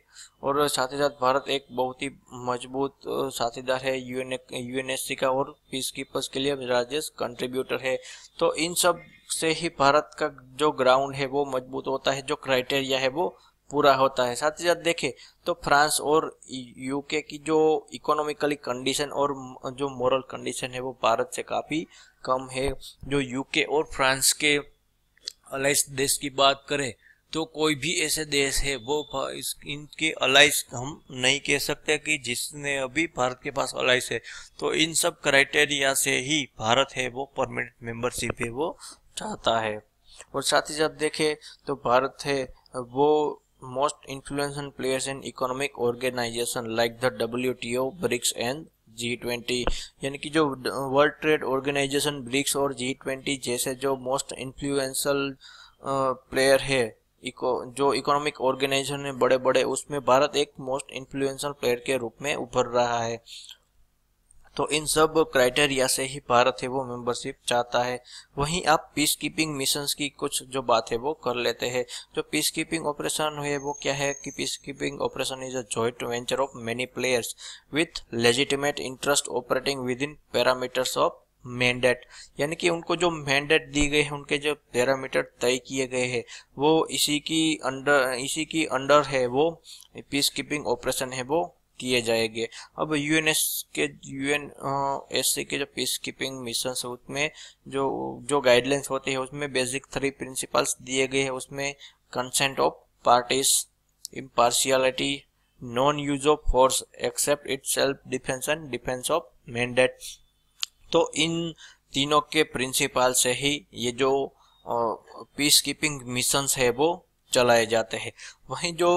और साथ ही साथ भारत एक बहुत ही मजबूत साथीदार है यूएन यूएनएससी e, का और पीस कीपर्स के लिए राजेश कंट्रीब्यूटर है तो इन सब से ही भारत का जो ग्राउंड है वो मजबूत होता है जो क्राइटेरिया है वो पूरा होता है साथ ही साथ देखें तो फ्रांस और यूके की जो इकोनॉमिकली कंडीशन और जो मॉरल कंडीशन है वो भारत से काफ़ी कम है जो यूके और फ्रांस के अलाइस देश की बात करें तो कोई भी ऐसे देश है वो इस, इनके अलाइस हम नहीं कह सकते कि जिसने अभी भारत के पास अलाइस है तो इन सब क्राइटेरिया से ही भारत है वो परमानेंट मेंबरशिप है वो चाहता है और साथ ही जब देखें तो भारत है वो most influential players in economic organisation like the W T O BRICS and G twenty यानी कि जो वर्ल्ड ट्रेड ऑर्गेनाइजेशन ब्रिक्स और जी ट्वेंटी जैसे जो मोस्ट इन्फ्लुएंशल प्लेयर है इको जो इकोनॉमिक ऑर्गेनाइजेशन है बड़े बड़े उसमें भारत एक मोस्ट इन्फ्लुएंशल प्लेयर के रूप में उभर रहा है तो इन सब क्राइटेरिया से ही भारत है वो मेंबरशिप चाहता है वहीं आप पीस कीपिंग मिशन की कुछ जो बात है वो कर लेते हैं जो पीस कीपिंग ऑपरेशन है वो क्या है कि peacekeeping operation is a joint venture of many players with legitimate interest operating within parameters of mandate यानी कि उनको जो मैंडेट दी गए है उनके जो पैरामीटर तय किए गए हैं वो इसी की अंडर इसी की अंडर है वो पीस कीपिंग ऑपरेशन है वो किए जाएंगे अब यूएनएस के यूएन एस के जो पीस कीपिंग मिशन उसमें जो जो गाइडलाइंस होती है उसमें बेसिक थ्री प्रिंसिपल्स दिए गए हैं उसमें consent of parties impartiality non use of force except it self defence and defence of mandate तो इन तीनों के प्रिंसिपल से ही ये जो पीस कीपिंग मिशन है वो चलाए जाते हैं वहीं जो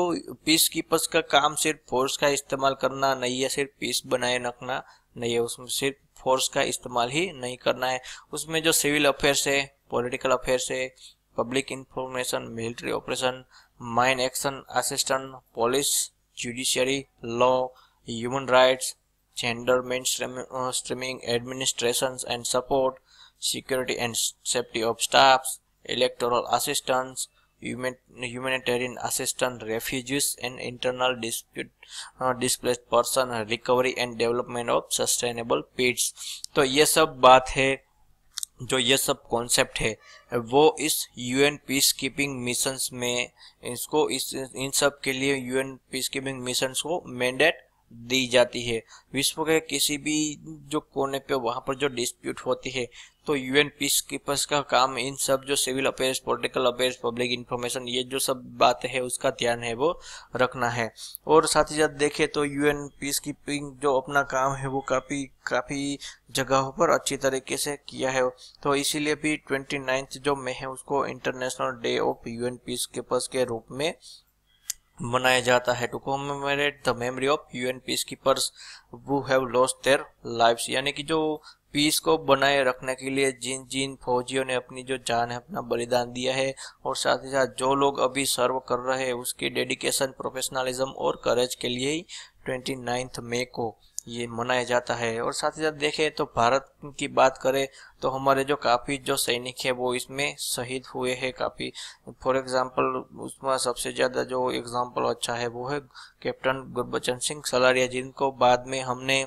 पीस कीपर्स का काम सिर्फ फोर्स का इस्तेमाल करना नहीं है सिर्फ पीस बनाए रखना नहीं है उसमें सिर्फ फोर्स का इस्तेमाल ही नहीं करना है उसमें जो सिविल अफेयर्स है पॉलिटिकल अफेयर्स है public information military operation mine action assistant police judiciary law human rights gender mainstreaming administration and support security and safety of staff electoral assistants humanitarian assistance, refugees and internal dispute, uh, displaced person, recovery and development of sustainable peace तो ये सब बात है जो ये सब कॉन्सेप्ट है वो इस यूएन पीस कीपिंग मिशन में इसको इस इन सब के लिए यूएन पीस कीपिंग मिशन को मैंडेट दी जाती है विश्व के किसी भी जो कोने पे वहाँ पर जो डिस्प्यूट होती है तो यूएन पीस कीपर्स का काम इन सब जो civil affairs political affairs public information ये जो सब बातें है उसका ध्यान है वो रखना है और साथ ही साथ देखें तो यूएन पीस कीपिंग जो अपना काम है वो काफ़ी काफ़ी जगहों पर अच्छी तरीके से किया है तो इसीलिए भी ट्वेंटी जो मे है उसको international day of UN peacekeepers के रूप में मनाया जाता है to commemorate the memory of UN peacekeepers who have lost their lifes यानी कि जो पीस को बनाए रखने के लिए जिन जिन फौजियों ने अपनी जो जान है अपना बलिदान दिया है और साथ ही साथ जो लोग अभी सर्व कर रहे हैं उसकी डेडिकेशन प्रोफेशनलिज्म और करेज के लिए ही ट्वेंटी मई को ये मनाया जाता है और साथ ही साथ देखें तो भारत की बात करें तो हमारे जो काफ़ी जो सैनिक है वो इसमें शहीद हुए हैं काफ़ी फॉर एग्जांपल उसमें सबसे ज़्यादा जो एग्जांपल अच्छा है वो है कैप्टन गुरबचन सिंह सलारिया जिनको बाद में हमने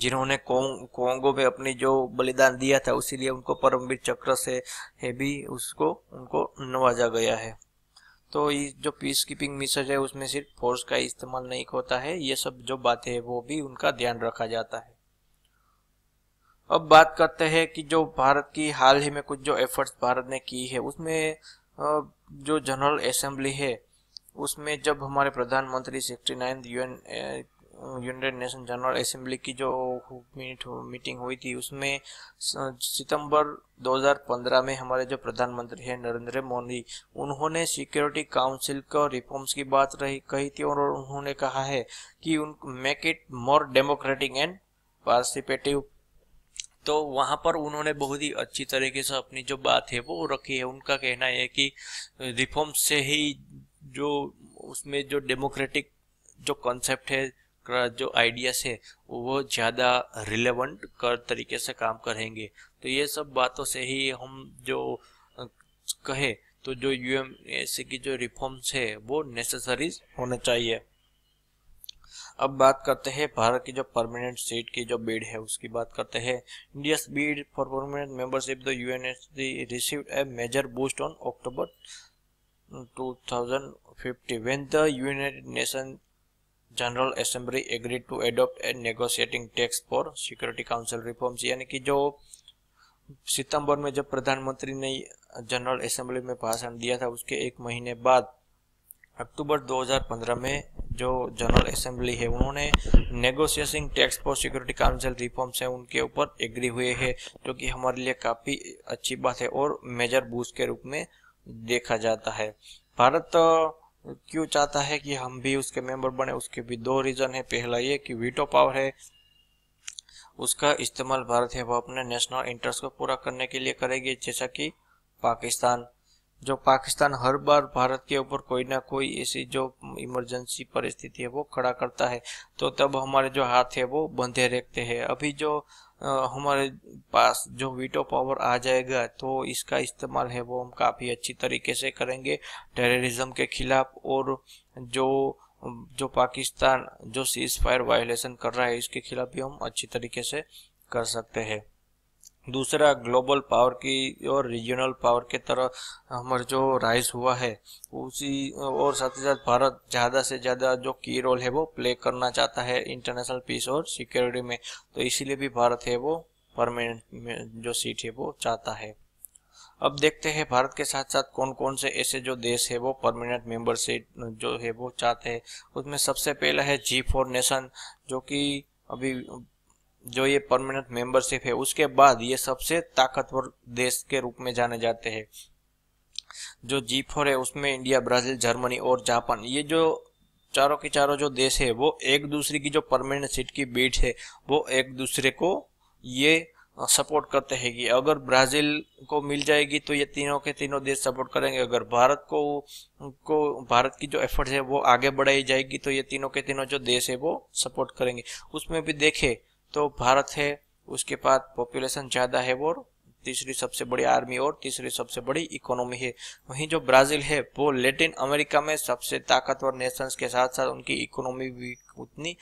जिन्होंने कोंगो में अपनी जो बलिदान दिया था उसीलिए उनको परमवीर चक्र से है भी उसको उनको नवाजा गया है तो जो पीस कीपिंग मिशन है उसमें सिर्फ फोर्स का इस्तेमाल नहीं होता है ये सब जो बातें हैं वो भी उनका ध्यान रखा जाता है अब बात करते हैं कि जो भारत की हाल ही में कुछ जो एफर्ट्स भारत ने की है उसमें जो जनरल असेंबली है उसमें जब हमारे प्रधानमंत्री sixty nine UN United Nation General Assembly की जो मीटिंग हुई थी उसमें सितंबर 2015 में हमारे जो प्रधानमंत्री हैं नरेंद्र मोदी उन्होंने सिक्योरिटी काउंसिल को रिफॉर्म्स की बात रही कही थी और उन्होंने कहा है कि उन make it more democratic and participative तो वहाँ पर उन्होंने बहुत ही अच्छी तरीके से अपनी जो बात है वो रखी है उनका कहना है कि रिफॉर्म से ही जो उसमें जो डेमोक्रेटिक जो कॉन्सेप्ट है का जो आइडियाज़ है वो ज़्यादा रिलेवेंट कर तरीके से काम करेंगे तो ये सब बातों से ही हम जो कहे तो जो यू की जो रिफॉर्म्स है वो नेसेसरीज होने चाहिए अब बात करते हैं भारत की जो परमानेंट सीट की जो बीड है उसकी बात करते हैं India bid for permanent membership the UNSC received a major boost on October 2050 when the United Nation General Assembly agreed to adopt and negotiating text for Security Council reforms यानी कि जो सितंबर में जब प्रधानमंत्री ने जनरल असेंबली में भाषण दिया था उसके एक महीने बाद अक्टूबर 2015 में जो जनरल असेंबली है उन्होंने negotiating text for Security Council reforms है उनके ऊपर एग्री हुए हैं जो कि हमारे लिए काफ़ी अच्छी बात है और मेजर बूस्ट के रूप में देखा जाता है भारत तो क्यों चाहता है कि हम भी उसके मेंबर बने उसके भी दो रीज़न है पहला ये कि वीटो पावर है उसका इस्तेमाल भारत है वो अपने नेशनल इंटरेस्ट को पूरा करने के लिए करेगी जैसा कि पाकिस्तान जो पाकिस्तान हर बार भारत के ऊपर कोई ना कोई ऐसी जो इमरजेंसी परिस्थिति है वो खड़ा करता है तो तब हमारे जो हाथ है वो बंधे रखते हैं अभी जो हमारे पास जो वीटो पावर आ जाएगा तो इसका इस्तेमाल है वो हम काफ़ी अच्छी तरीके से करेंगे टेररिज्म के खिलाफ और जो जो पाकिस्तान जो सीज फायर वायलेशन कर रहा है इसके खिलाफ भी हम अच्छी तरीके से कर सकते हैं दूसरा ग्लोबल पावर की और रीजनल पावर के तरह हमारा जो राइज हुआ है उसी और साथ ही साथ भारत ज़्यादा से ज़्यादा जो की रोल है वो प्ले करना चाहता है इंटरनेशनल पीस और सिक्योरिटी में तो इसीलिए भी भारत है वो परमानेंट जो सीट है वो चाहता है अब देखते हैं भारत के साथ साथ कौन कौन से ऐसे जो देश है वो परमानेंट मेंबरशिप जो है वो चाहते हैं उसमें सबसे पहला है जी फोर नेशन जो कि अभी जो ये परमानेंट मेंबरशिप है उसके बाद ये सबसे ताकतवर देश के रूप में जाने जाते हैं जो जी फोर है उसमें इंडिया ब्राजील जर्मनी और जापान ये जो चारों के चारों जो देश है वो एक दूसरे की जो परमानेंट सीट की बीट है वो एक दूसरे को ये सपोर्ट करते हैं कि अगर ब्राजील को मिल जाएगी तो ये तीनों के तीनों देश सपोर्ट करेंगे अगर भारत को को भारत की जो एफर्ट है वो आगे बढ़ाई जाएगी तो ये तीनों के तीनों जो देश है वो सपोर्ट करेंगे उसमें भी देखें तो भारत है उसके पास पॉपुलेशन ज़्यादा है वो तीसरी सबसे बड़ी आर्मी और तीसरी सबसे बड़ी इकोनॉमी है वहीं जो ब्राज़ील है वो लेटिन अमेरिका में सबसे ताकतवर नेशंस के साथ साथ उनकी इकोनॉमी भी उतनी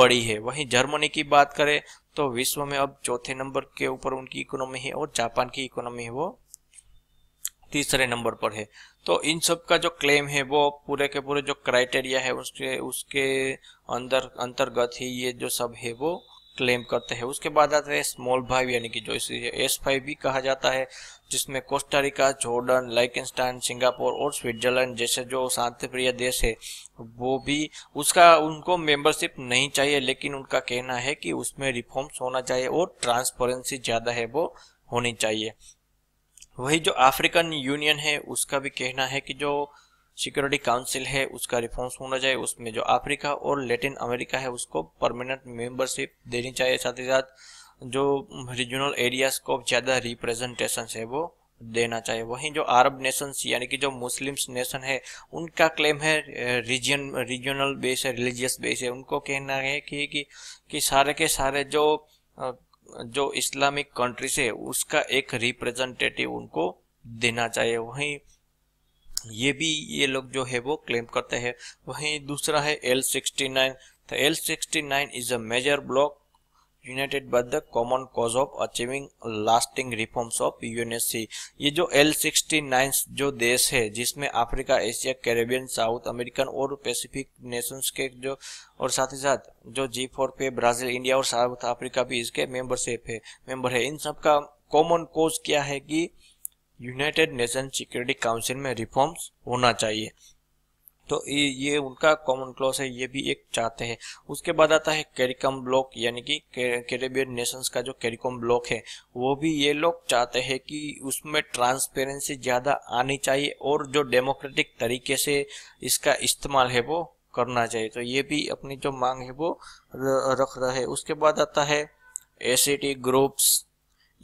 बड़ी है वहीं जर्मनी की बात करें तो विश्व में अब चौथे नंबर के ऊपर उनकी इकोनॉमी है और जापान की इकोनॉमी है वो तीसरे नंबर पर है तो इन सब का जो क्लेम है वो पूरे के पूरे जो क्राइटेरिया है उसके उसके अंदर अंतर्गत ही ये जो सब है वो क्लेम करते हैं उसके बाद आते हैं स्मॉल फाइव यानी कि जो इसे एस फाइव भी कहा जाता है जिसमें कोस्टारिका जॉर्डन लाइकनस्टाइन सिंगापुर और स्विट्जरलैंड जैसे जो शांति प्रिय देश है वो भी उसका उनको मेंबरशिप नहीं चाहिए लेकिन उनका कहना है कि उसमें रिफॉर्म्स होना चाहिए और ट्रांसपेरेंसी ज़्यादा है वो होनी चाहिए वही जो अफ्रीकन यूनियन है उसका भी कहना है कि जो सिक्योरिटी काउंसिल है उसका रिफॉर्म्स होना चाहिए उसमें जो अफ्रीका और लेटिन अमेरिका है उसको परमानेंट मेंबरशिप देनी चाहिए साथ ही साथ जो रीजनल एरियाज को ज़्यादा रिप्रेजेंटेशन है वो देना चाहिए वहीं जो अरब नेशंस यानी कि जो मुस्लिम्स नेशन है उनका क्लेम है रीजन रीजनल बेस है रिलीजियस बेस है उनको कहना है कि कि, कि सारे के सारे जो जो इस्लामिक कंट्रीज है उसका एक रिप्रेजेंटेटिव उनको देना चाहिए वहीं ये भी ये लोग जो है वो क्लेम करते हैं वहीं दूसरा है एल सिक्सटी नाइन तो L sixty is a major bloc united by the common cause of achieving lasting reforms of UNSC ये जो एल सिक्सटी जो देश है जिसमें Africa Asia Caribbean South American और पैसिफिक नेशंस के जो और साथ ही साथ जो जी फोर पे ब्राजील इंडिया और साउथ अफ्रीका भी इसके मेंबरशिप है मेंबर है इन सब का कॉमन कॉज क्या है कि यूनाइटेड नेशन सिक्योरिटी काउंसिल में रिफॉर्म्स होना चाहिए तो ये ये उनका कॉमन क्लॉज है ये भी एक चाहते हैं उसके बाद आता है कैरिकॉम ब्लॉक यानी कि कैरेबियन नेशंस का जो कैरिकॉम ब्लॉक है वो भी ये लोग चाहते हैं कि उसमें ट्रांसपेरेंसी ज़्यादा आनी चाहिए और जो डेमोक्रेटिक तरीके से इसका इस्तेमाल है वो करना चाहिए तो ये भी अपनी जो मांग है वो रख रहा है उसके बाद आता है एसीटी ग्रुप्स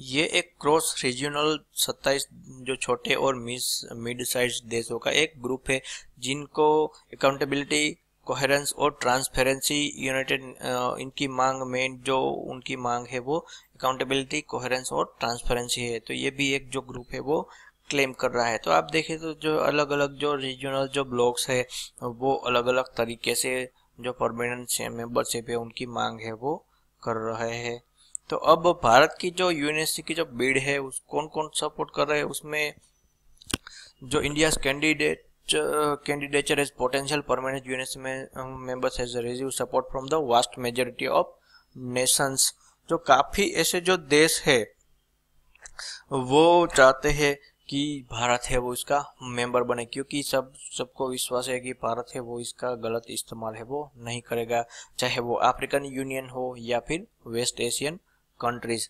ये एक क्रॉस रीजनल 27 जो छोटे और मिस मिड साइज देशों का एक ग्रुप है जिनको अकाउंटेबिलिटी कोहेरेंस और ट्रांसपेरेंसी यूनाइटेड इनकी मांग में जो उनकी मांग है वो अकाउंटेबिलिटी कोहेरेंस और ट्रांसपेरेंसी है तो ये भी एक जो ग्रुप है वो क्लेम कर रहा है तो आप देखें तो जो अलग अलग जो रीजनल जो ब्लॉक्स है वो अलग अलग तरीके से जो परमानेंट मेंबरशिप है उनकी मांग है वो कर रहे हैं तो अब भारत की जो यूनिवर्सिटी की जो बीड है उस कौन कौन सपोर्ट कर रहे हैं उसमें जो India candidate candidature as potential permanent university में members as receive support from the vast majority of nations जो काफी ऐसे जो देश है वो चाहते हैं कि भारत है वो इसका मेंबर बने क्योंकि सब सबको विश्वास है कि भारत है वो इसका गलत इस्तेमाल है वो नहीं करेगा चाहे वो अफ्रीकन यूनियन हो या फिर वेस्ट एशियन कंट्रीज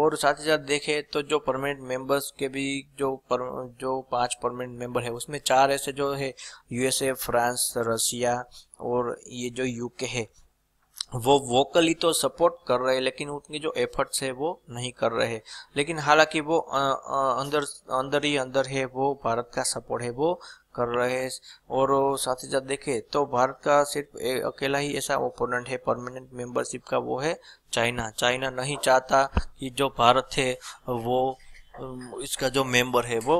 और साथ ही साथ देखें तो जो परमानेंट मेंबर्स के भी जो पर, जो पांच परमानेंट मेंबर है उसमें चार ऐसे जो है यूएसए फ्रांस रशिया और ये जो यूके है वो वोकली तो सपोर्ट कर रहे हैं लेकिन उनके जो एफर्ट्स है वो नहीं कर रहे हैं लेकिन हालांकि वो आ, आ, अंदर अंदर ही अंदर है वो भारत का सपोर्ट है वो कर रहे हैं और साथ ही साथ देखें तो भारत का सिर्फ अकेला ही ऐसा ओपोनेंट है परमानेंट मेंबरशिप का वो है चाइना चाइना नहीं चाहता कि जो भारत है वो इसका जो मेंबर है वो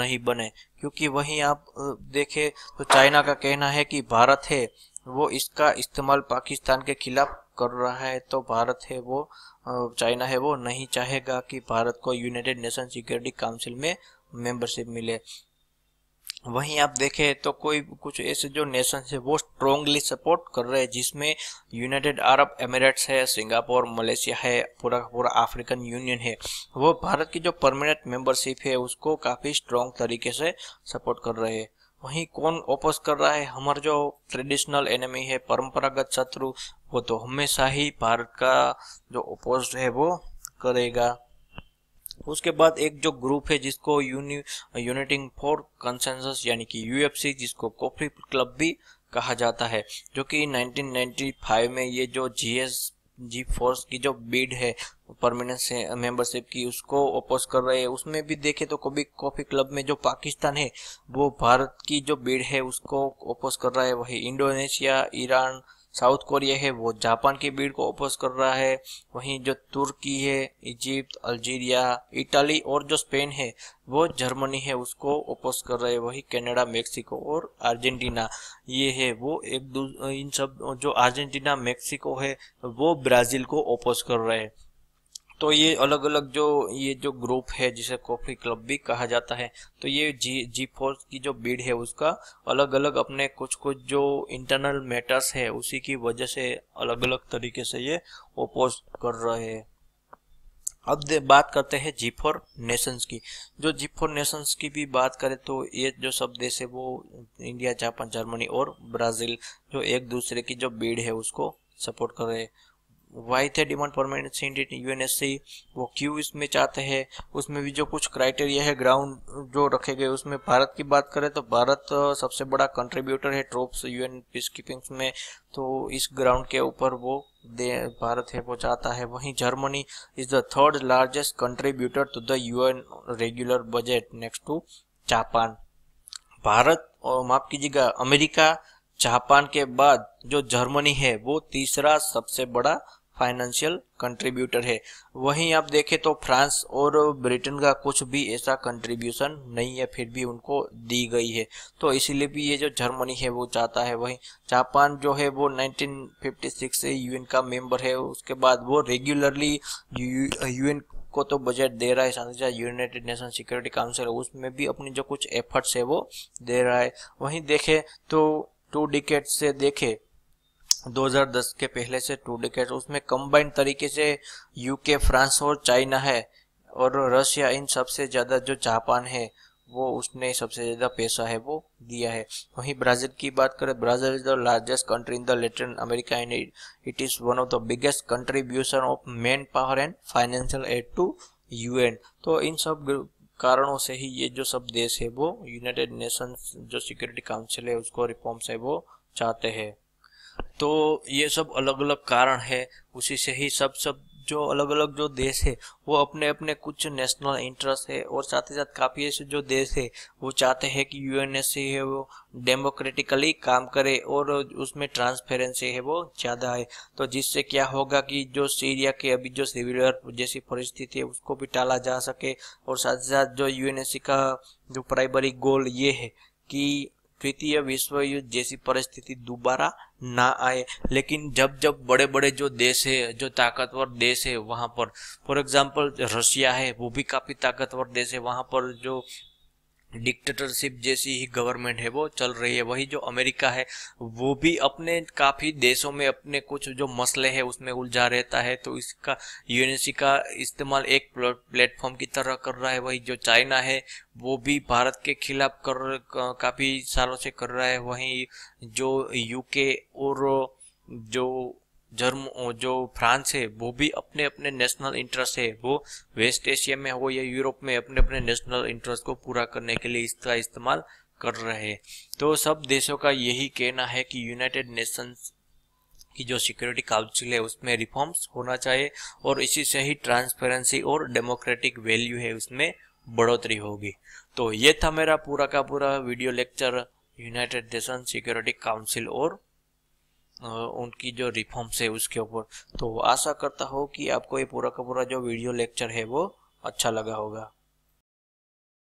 नहीं बने क्योंकि वहीं आप देखें तो चाइना का कहना है कि भारत है वो इसका इस्तेमाल पाकिस्तान के खिलाफ कर रहा है तो भारत है वो चाइना है वो नहीं चाहेगा कि भारत को यूनाइटेड नेशन सिक्योरिटी काउंसिल में मेंबरशिप मिले वहीं आप देखें तो कोई कुछ ऐसे जो नेशन है वो स्ट्रोंगली सपोर्ट कर रहे हैं जिसमें यूनाइटेड अरब एमिरेट्स है सिंगापुर मलेशिया है पूरा पूरा अफ्रीकन यूनियन है वो भारत की जो परमानेंट मेंबरशिप है उसको काफ़ी स्ट्रोंग तरीके से सपोर्ट कर रहे हैं वहीं कौन ओपोज कर रहा है हमारा जो ट्रेडिशनल एनिमी है परंपरागत शत्रु वो तो हमेशा ही भारत का जो ओपोज है वो करेगा उसके बाद एक जो ग्रुप है जिसको यूनिटिंग फॉर कंसेंसस यानी कि यूएफसी जिसको कॉफी क्लब भी कहा जाता है जो कि 1995 में ये जो जीएस जी फोर्स की जो बीड है परमानेंट मेंबरशिप की उसको अपोज कर रहे हैं उसमें भी देखें तो कभी कॉफी क्लब में जो पाकिस्तान है वो भारत की जो बीड है उसको अपोज कर रहा है वही इंडोनेशिया ईरान साउथ कोरिया है वो जापान की भीड़ को अपोज कर रहा है वहीं जो तुर्की है इजिप्ट अल्जीरिया इटाली और जो स्पेन है वो जर्मनी है उसको अपोज कर रहे है वही कनाडा मेक्सिको और अर्जेंटीना ये है वो एक इन सब जो अर्जेंटीना मेक्सिको है वो ब्राज़ील को अपोज कर रहे हैं तो ये अलग अलग जो ये जो ग्रुप है जिसे कॉफी क्लब भी कहा जाता है तो ये जी जी फोर्स की जो बीड है उसका अलग अलग अपने कुछ कुछ जो इंटरनल मैटर्स है उसी की वजह से अलग अलग तरीके से ये ओपोज कर रहे हैं अब बात करते हैं जी फोर नेशंस की जो जी फोर नेशंस की भी बात करें तो ये जो सब देश है वो इंडिया जापान जर्मनी और ब्राज़ील जो एक दूसरे की जो बीड है उसको सपोर्ट कर रहे हैं वाई थे डिमांड परमानेंट सेंडेट यूएनएससी वो क्यू इसमें चाहते हैं उसमें भी जो कुछ क्राइटेरिया है ग्राउंड जो रखे गए उसमें भारत की बात करें तो भारत सबसे बड़ा कंट्रीब्यूटर है ट्रोप्स यूएन पीस कीपिंग्स में तो इस ग्राउंड के ऊपर वो दे भारत है वो चाहता है वहीं Germany is the third largest contributor to the UN regular budget next to Japan Bharat और माफ कीजिएगा अमेरिका जापान के बाद जो जर्मनी है वो तीसरा सबसे बड़ा फाइनेंशियल कंट्रीब्यूटर है वहीं आप देखें तो फ्रांस और ब्रिटेन का कुछ भी ऐसा कंट्रीब्यूशन नहीं है फिर भी उनको दी गई है तो इसीलिए भी ये जो जर्मनी है वो चाहता है वहीं जापान जो है वो 1956 से यूएन का मेंबर है उसके बाद वो रेगुलरली यूएन को तो बजट दे रहा है साथ ही साथ यूनाइटेड नेशन सिक्योरिटी काउंसिल उसमें भी अपनी जो कुछ एफर्ट्स है वो दे रहा है वहीं देखें तो टू डिकेट से देखें 2010 के पहले से टू डिकेट उसमें कंबाइंड तरीके से यूके फ्रांस और चाइना है और रशिया इन सबसे ज़्यादा जो जापान है वो उसने सबसे ज़्यादा पैसा है वो दिया है वहीं ब्राज़ील की बात करें Brazil is the largest country in the Latin America and it is one of the biggest contribution of manpower and financial aid to UN तो इन सब कारणों से ही ये जो सब देश है वो यूनाइटेड नेशंस जो सिक्योरिटी काउंसिल है उसको रिफॉर्म्स है वो चाहते हैं तो ये सब अलग अलग कारण है उसी से ही सब सब जो अलग अलग जो देश है वो अपने अपने कुछ नेशनल इंटरेस्ट है और साथ ही साथ काफ़ी ऐसे जो देश है वो चाहते हैं कि यूएनएससी है वो डेमोक्रेटिकली काम करे और उसमें ट्रांसपेरेंसी है वो ज़्यादा है तो जिससे क्या होगा कि जो सीरिया के अभी जो सिविल वॉर जैसी परिस्थिति है उसको भी टाला जा सके और साथ ही साथ जो यू का जो प्राइमरी गोल ये है कि द्वितीय विश्व युद्ध जैसी परिस्थिति दोबारा ना आए लेकिन जब जब बड़े बड़े जो देश है जो ताकतवर देश है वहां पर फॉर एग्जाम्पल रशिया है वो भी काफ़ी ताकतवर देश है वहां पर जो डिक्टेटरशिप जैसी ही गवर्नमेंट है वो चल रही है वही जो अमेरिका है वो भी अपने काफ़ी देशों में अपने कुछ जो मसले हैं उसमें उलझा रहता है तो इसका यूएनसी का इस्तेमाल एक प्लेटफॉर्म की तरह कर रहा है वही जो चाइना है वो भी भारत के खिलाफ कर काफ़ी सालों से कर रहा है वहीं जो यूके और जो जर्म जो फ्रांस है वो भी अपने अपने नेशनल इंटरेस्ट है वो वेस्ट एशिया में हो या यूरोप में अपने अपने नेशनल इंटरेस्ट को पूरा करने के लिए इसका इस्तेमाल कर रहे हैं तो सब देशों का यही कहना है कि यूनाइटेड नेशंस की जो सिक्योरिटी काउंसिल है उसमें रिफॉर्म्स होना चाहिए और इसी से ही ट्रांसपेरेंसी और डेमोक्रेटिक वैल्यू है उसमें बढ़ोतरी होगी तो ये था मेरा पूरा का पूरा video lecture United Nation Security Council और उनकी जो रिफॉर्म्स है उसके ऊपर तो आशा करता हूँ कि आपको ये पूरा का पूरा जो वीडियो लेक्चर है वो अच्छा लगा होगा